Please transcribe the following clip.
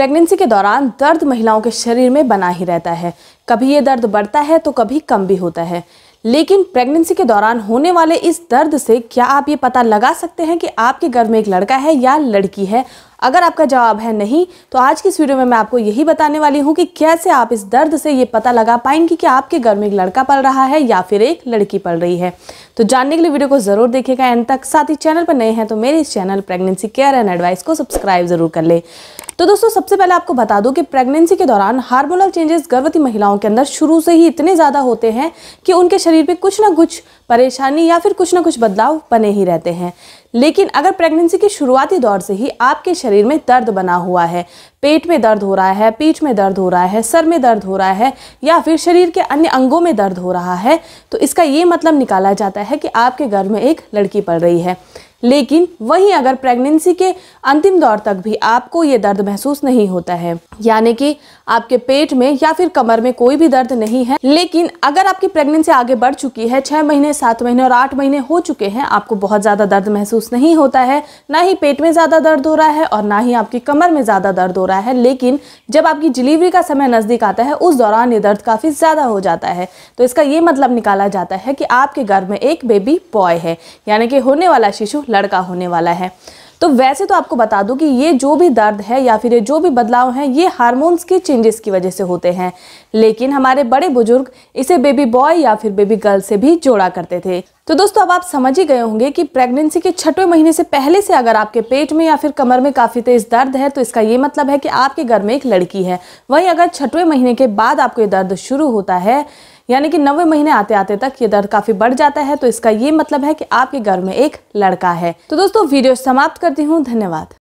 pregnancy के दौरान दर्द महिलाओं के शरीर में बना ही रहता है कभी ये दर्द बढ़ता है तो कभी कम भी होता है लेकिन प्रेगनेंसी के दौरान होने वाले इस दर्द से क्या आप ये पता लगा सकते हैं कि आपके घर में एक लड़का है या लड़की है अगर आपका जवाब है नहीं तो आज की इस वीडियो में मैं आपको यही बताने वाली हूँ कि कैसे आप इस दर्द से ये पता लगा पाएंगी कि आपके घर में एक लड़का पल रहा है या फिर एक लड़की पल रही है तो जानने के लिए वीडियो को ज़रूर देखेगा एंड तक साथ ही चैनल पर नए हैं तो मेरे इस channel pregnancy care and advice को सब्सक्राइब जरूर कर ले तो दोस्तों सबसे पहले आपको बता दूं कि प्रेगनेंसी के दौरान हार्मोनल चेंजेस गर्भवती महिलाओं के अंदर शुरू से ही इतने ज़्यादा होते हैं कि उनके शरीर पर कुछ ना कुछ परेशानी या फिर कुछ ना कुछ बदलाव बने ही रहते हैं लेकिन अगर प्रेगनेंसी के शुरुआती दौर से ही आपके शरीर में दर्द बना हुआ है पेट में दर्द हो रहा है पीठ में दर्द हो रहा है सर में दर्द हो रहा है या फिर शरीर के अन्य अंगों में दर्द हो रहा है तो इसका ये मतलब निकाला जाता है कि आपके घर में एक लड़की पड़ रही है लेकिन वहीं अगर प्रेगनेंसी के अंतिम दौर तक भी आपको ये दर्द महसूस नहीं होता है यानी कि आपके पेट में या फिर कमर में कोई भी दर्द नहीं है लेकिन अगर आपकी प्रेगनेंसी आगे बढ़ चुकी है छः महीने सात महीने और आठ महीने हो चुके हैं आपको बहुत ज़्यादा दर्द महसूस नहीं होता है ना ही पेट में ज़्यादा दर्द हो रहा है और ना ही आपकी कमर में ज़्यादा दर्द हो रहा है लेकिन जब आपकी डिलीवरी का समय नज़दीक आता है उस दौरान ये दर्द काफ़ी ज़्यादा हो जाता है तो इसका ये मतलब निकाला जाता है कि आपके घर में एक बेबी बॉय है यानी कि होने वाला शिशु लड़का होने वाला है तो वैसे तो आपको बता दूं कि ये जो भी दर्द है या फिर ये जो भी बदलाव हैं ये हार्मोन्स के चेंजेस की वजह से होते हैं लेकिन हमारे बड़े बुजुर्ग इसे बेबी बॉय या फिर बेबी गर्ल से भी जोड़ा करते थे तो दोस्तों अब आप समझ ही गए होंगे कि प्रेगनेंसी के छठवें महीने से पहले से अगर आपके पेट में या फिर कमर में काफ़ी तेज़ दर्द है तो इसका ये मतलब है कि आपके घर में एक लड़की है वहीं अगर छठवें महीने के बाद आपको ये दर्द शुरू होता है यानी कि नवे महीने आते आते तक ये दर्द काफी बढ़ जाता है तो इसका ये मतलब है कि आपके घर में एक लड़का है तो दोस्तों वीडियो समाप्त करती हूँ धन्यवाद